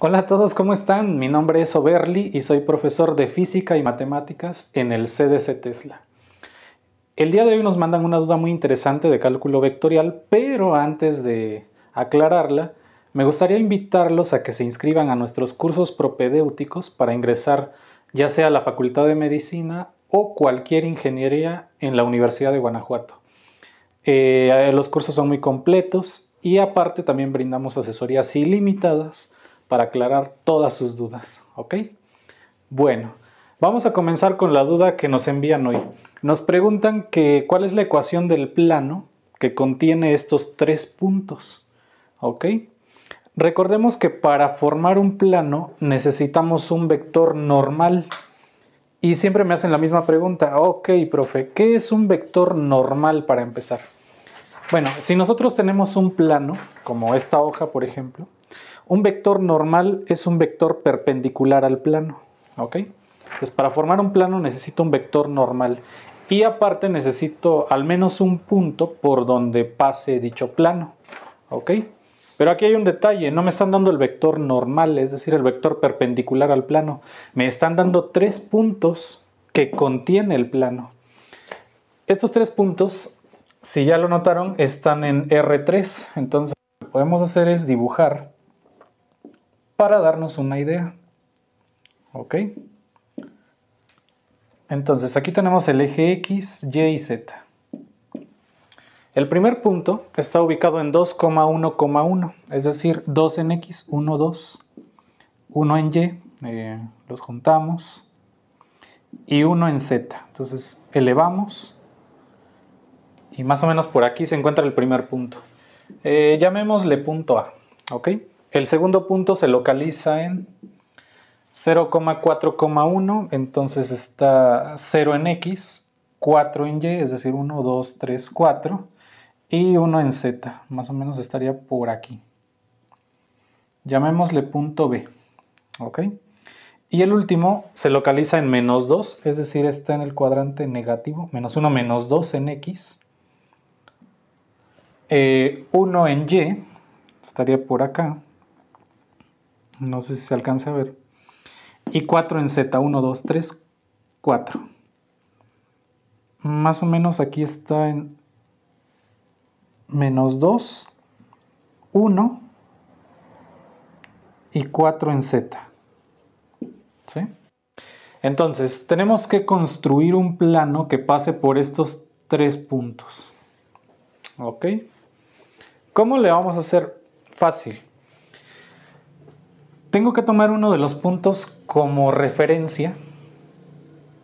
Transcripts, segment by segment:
Hola a todos, ¿cómo están? Mi nombre es Oberli y soy profesor de física y matemáticas en el CDC Tesla. El día de hoy nos mandan una duda muy interesante de cálculo vectorial, pero antes de aclararla, me gustaría invitarlos a que se inscriban a nuestros cursos propedéuticos para ingresar ya sea a la Facultad de Medicina o cualquier ingeniería en la Universidad de Guanajuato. Eh, los cursos son muy completos y aparte también brindamos asesorías ilimitadas para aclarar todas sus dudas, ¿ok? Bueno, vamos a comenzar con la duda que nos envían hoy. Nos preguntan que cuál es la ecuación del plano que contiene estos tres puntos, ¿ok? Recordemos que para formar un plano necesitamos un vector normal. Y siempre me hacen la misma pregunta, ok, profe, ¿qué es un vector normal para empezar? Bueno, si nosotros tenemos un plano, como esta hoja, por ejemplo, un vector normal es un vector perpendicular al plano. ¿ok? Entonces, para formar un plano necesito un vector normal. Y aparte necesito al menos un punto por donde pase dicho plano. ¿ok? Pero aquí hay un detalle, no me están dando el vector normal, es decir, el vector perpendicular al plano. Me están dando tres puntos que contiene el plano. Estos tres puntos, si ya lo notaron, están en R3. Entonces, lo que podemos hacer es dibujar para darnos una idea. ¿Ok? Entonces aquí tenemos el eje X, Y y Z. El primer punto está ubicado en 2,1,1, es decir, 2 en X, 1, 2, 1 en Y, eh, los juntamos, y 1 en Z. Entonces elevamos y más o menos por aquí se encuentra el primer punto. Eh, llamémosle punto A, ¿ok? El segundo punto se localiza en 0,4,1, entonces está 0 en X, 4 en Y, es decir, 1, 2, 3, 4, y 1 en Z, más o menos estaría por aquí. Llamémosle punto B, ¿ok? Y el último se localiza en menos 2, es decir, está en el cuadrante negativo, menos 1, menos 2 en X, 1 eh, en Y, estaría por acá, no sé si se alcance a ver. Y 4 en Z, 1, 2, 3, 4. Más o menos aquí está en menos 2, 1 y 4 en Z. ¿Sí? Entonces, tenemos que construir un plano que pase por estos tres puntos. ¿Ok? ¿Cómo le vamos a hacer fácil? tengo que tomar uno de los puntos como referencia.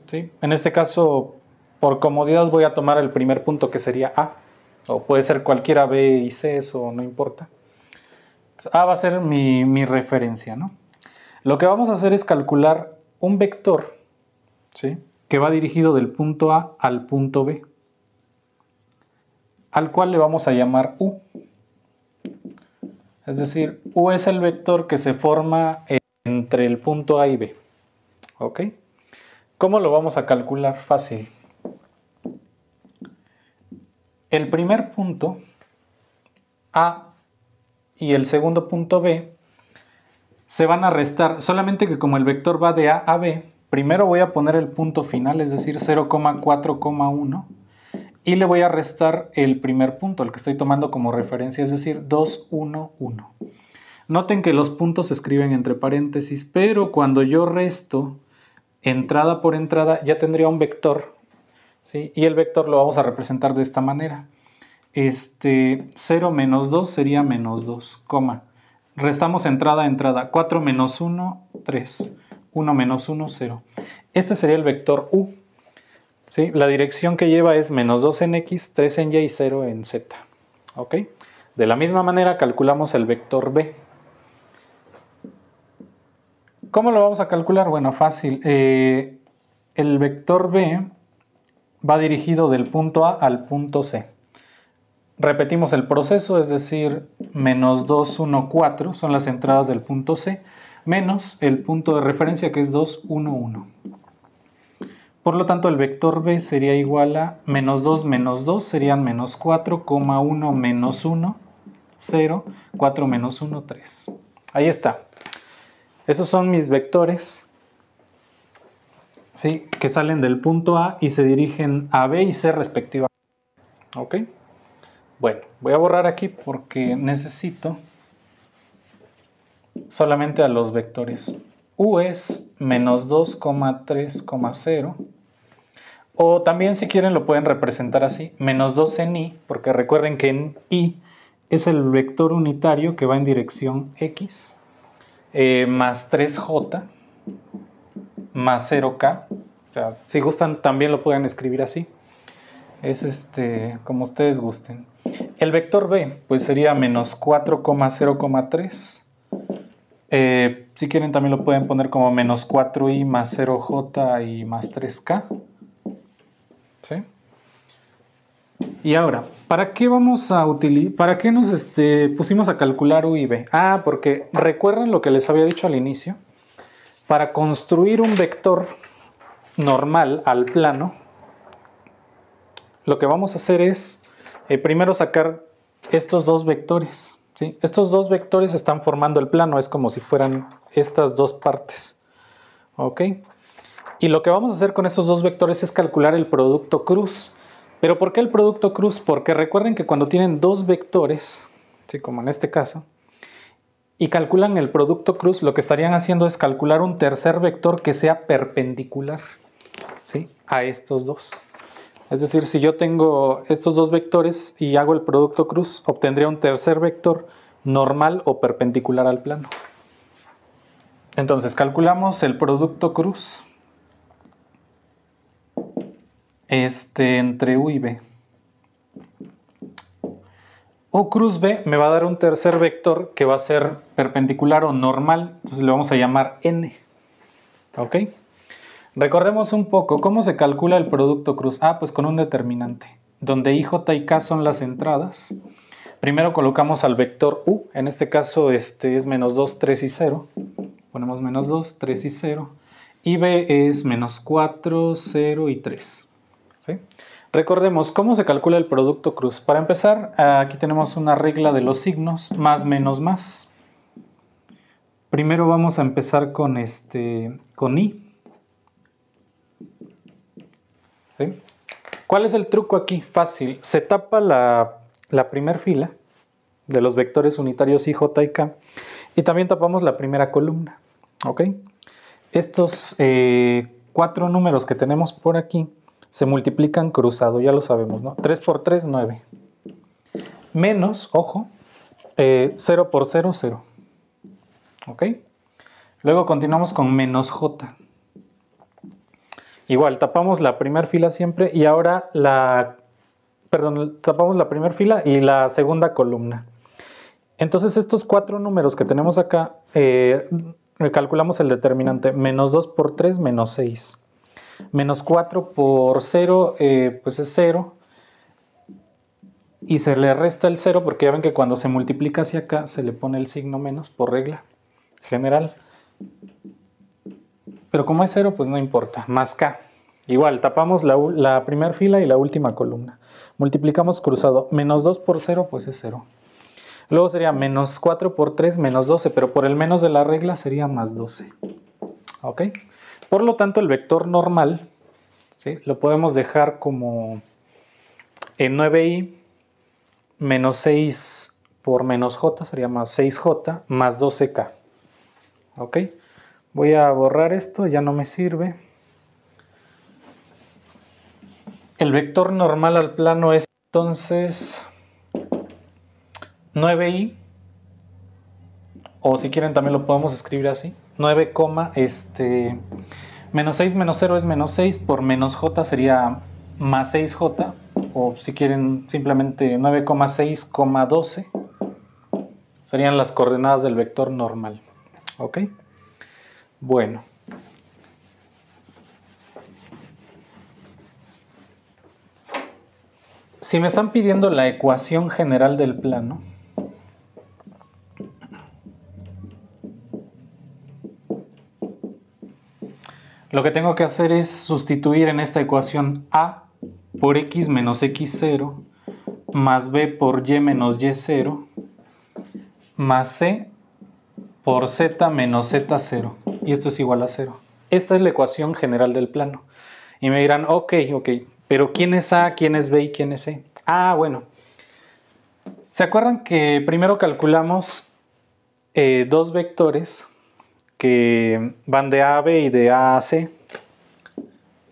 ¿sí? En este caso, por comodidad voy a tomar el primer punto que sería A, o puede ser cualquiera B y C, eso no importa. A va a ser mi, referencia. Lo que vamos a hacer es calcular un vector que va dirigido del punto A al punto B, al cual le vamos a llamar U. Es decir, U es el vector que se forma entre el punto A y B. ¿Ok? ¿Cómo lo vamos a calcular? Fácil. El primer punto, A, y el segundo punto B, se van a restar. Solamente que como el vector va de A a B, primero voy a poner el punto final, es decir, 0,4,1 y le voy a restar el primer punto, el que estoy tomando como referencia, es decir, 2, 1, 1. Noten que los puntos se escriben entre paréntesis, pero cuando yo resto entrada por entrada ya tendría un vector, ¿sí? Y el vector lo vamos a representar de esta manera. Este 0 menos 2 sería menos 2, coma. Restamos entrada, a entrada. 4 menos 1, 3. 1 menos 1, 0. Este sería el vector U. La dirección que lleva es menos 2 en x, 3 en y y 0 en z. De la misma manera calculamos el vector b. ¿Cómo lo vamos a calcular? Bueno, fácil. Eh, el vector b va dirigido del punto A al punto C. Repetimos el proceso, es decir, menos 2, 1, 4 son las entradas del punto C, menos el punto de referencia que es 2, 1, 1. Por lo tanto, el vector b sería igual a menos 2 menos 2 serían menos 4, 1 menos 1, 0, 4 menos 1, 3. Ahí está. Esos son mis vectores ¿sí? que salen del punto A y se dirigen a B y C respectivamente. ¿Ok? Bueno, voy a borrar aquí porque necesito solamente a los vectores U es menos 2,3,0. O también si quieren lo pueden representar así, menos 2 en i, porque recuerden que en i es el vector unitario que va en dirección x, eh, más 3j, más 0k. si gustan también lo pueden escribir así. Es este, como ustedes gusten. El vector b pues sería menos 4,0,3 si quieren también lo pueden poner como menos 4i más 0j y más 3k. ¿Sí? Y ahora, ¿para qué vamos a para qué nos este, pusimos a calcular U y B? Ah, porque recuerden lo que les había dicho al inicio. Para construir un vector normal al plano, lo que vamos a hacer es eh, primero sacar estos dos vectores. Estos dos vectores están formando el plano, es como si fueran estas dos partes. ¿ok? Y lo que vamos a hacer con estos dos vectores es calcular el producto cruz. ¿Pero por qué el producto cruz? Porque recuerden que cuando tienen dos vectores, como en este caso, y calculan el producto cruz, lo que estarían haciendo es calcular un tercer vector que sea perpendicular a estos dos. Es decir, si yo tengo estos dos vectores y hago el producto cruz, obtendría un tercer vector normal o perpendicular al plano. Entonces calculamos el producto cruz este, entre U y B. U cruz B me va a dar un tercer vector que va a ser perpendicular o normal, entonces lo vamos a llamar N. ¿Ok? Recordemos un poco cómo se calcula el producto cruz. Ah, pues con un determinante, donde j y K son las entradas. Primero colocamos al vector U, en este caso este es menos 2, 3 y 0. Ponemos menos 2, 3 y 0. Y B es menos 4, 0 y 3. Recordemos cómo se calcula el producto cruz. Para empezar, aquí tenemos una regla de los signos, más, menos, más. Primero vamos a empezar con, este, con I. ¿Cuál es el truco aquí? Fácil. Se tapa la, primera fila de los vectores unitarios I, J y K y también tapamos la primera columna. ¿ok? Estos eh, cuatro números que tenemos por aquí se multiplican cruzado, ya lo sabemos, ¿no? 3 por 3, 9. Menos, ojo, 0 eh, por 0, 0. ¿Ok? Luego continuamos con menos j. Igual, tapamos la primera fila siempre y ahora la, perdón, tapamos la primera fila y la segunda columna. Entonces estos cuatro números que tenemos acá, recalculamos eh, el determinante, menos 2 por 3, menos 6. Menos 4 por 0, eh, pues es 0. Y se le resta el 0 porque ya ven que cuando se multiplica hacia acá se le pone el signo menos por regla general. Pero como es 0, pues no importa, más K. Igual, tapamos la, primera fila y la última columna. Multiplicamos cruzado. Menos 2 por 0, pues es 0. Luego sería menos 4 por 3, menos 12, pero por el menos de la regla sería más 12. ¿Ok? Por lo tanto, el vector normal ¿sí? lo podemos dejar como en 9i menos 6 por menos j sería más 6j más 12k. ¿Ok? Voy a borrar esto, ya no me sirve. El vector normal al plano es entonces 9i, o si quieren también lo podemos escribir así, 9, este, menos 6 menos 0 es menos 6, por menos j sería más 6j, o si quieren simplemente 9,6,12 serían las coordenadas del vector normal. ¿Ok? Bueno. Si me están pidiendo la ecuación general del plano, lo que tengo que hacer es sustituir en esta ecuación A por x menos x0 más b por y menos y0 más c por z menos z0 y esto es igual a cero. Esta es la ecuación general del plano. Y me dirán, ok, ok, pero ¿quién es A, quién es B y quién es C? Ah, bueno. ¿Se acuerdan que primero calculamos eh, dos vectores que van de A a B y de A a C?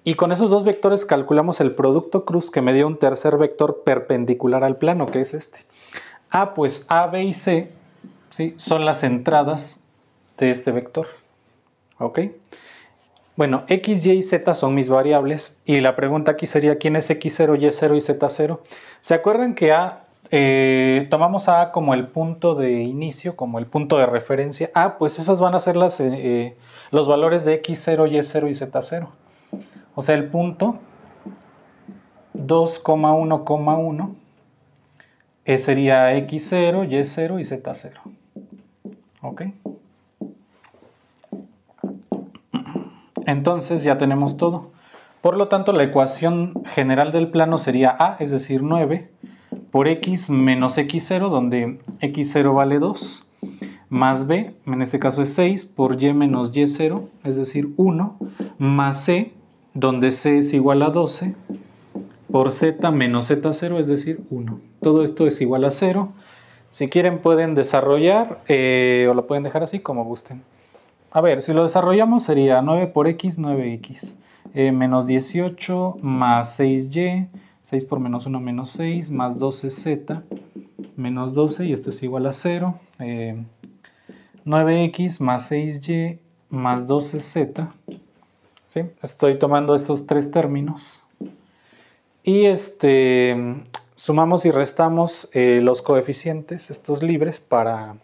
Y con esos dos vectores calculamos el producto cruz que me dio un tercer vector perpendicular al plano, que es este. Ah, pues A, B y C ¿sí? son las entradas de este vector. ¿Ok? Bueno, x, y y z son mis variables y la pregunta aquí sería ¿quién es x0, y0 y z0? ¿Se acuerdan que A, eh, tomamos a como el punto de inicio, como el punto de referencia? Ah, pues esas van a ser las, eh, eh, los valores de x0, y0 y z0. O sea, el punto 2,1,1 sería x0, y0 y z0. ¿Ok? Entonces ya tenemos todo. Por lo tanto, la ecuación general del plano sería A, es decir, 9, por x menos x0, donde x0 vale 2, más b, en este caso es 6, por y menos y0, es decir, 1, más c, donde c es igual a 12, por z menos z0, es decir, 1. Todo esto es igual a 0. Si quieren pueden desarrollar eh, o lo pueden dejar así como gusten. A ver, si lo desarrollamos sería 9 por x, 9x. Eh, menos 18 más 6y, 6 por menos 1 menos 6, más 12z, menos 12 y esto es igual a 0. 9x eh, más 6y más 12z. ¿sí? Estoy tomando estos tres términos. Y este, sumamos y restamos eh, los coeficientes, estos libres, para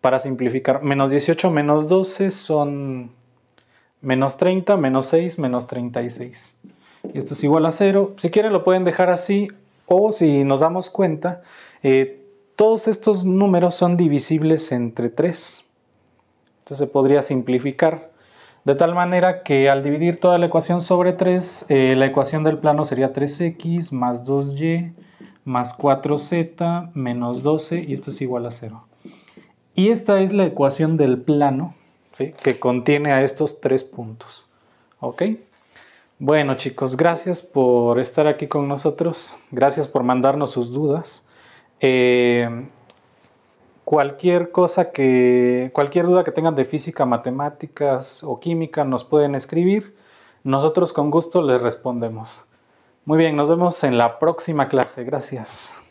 para simplificar, menos 18 menos 12 son menos 30, menos 6, menos 36. Y esto es igual a 0. Si quieren lo pueden dejar así o si nos damos cuenta, eh, todos estos números son divisibles entre 3. Entonces se podría simplificar de tal manera que al dividir toda la ecuación sobre 3, eh, la ecuación del plano sería 3x más 2y más 4z menos 12 y esto es igual a 0. Y esta es la ecuación del plano que contiene a estos tres puntos. ¿Ok? Bueno chicos, gracias por estar aquí con nosotros. Gracias por mandarnos sus dudas. Eh, cualquier cosa que, cualquier duda que tengan de física, matemáticas o química nos pueden escribir. Nosotros con gusto les respondemos. Muy bien, nos vemos en la próxima clase. Gracias.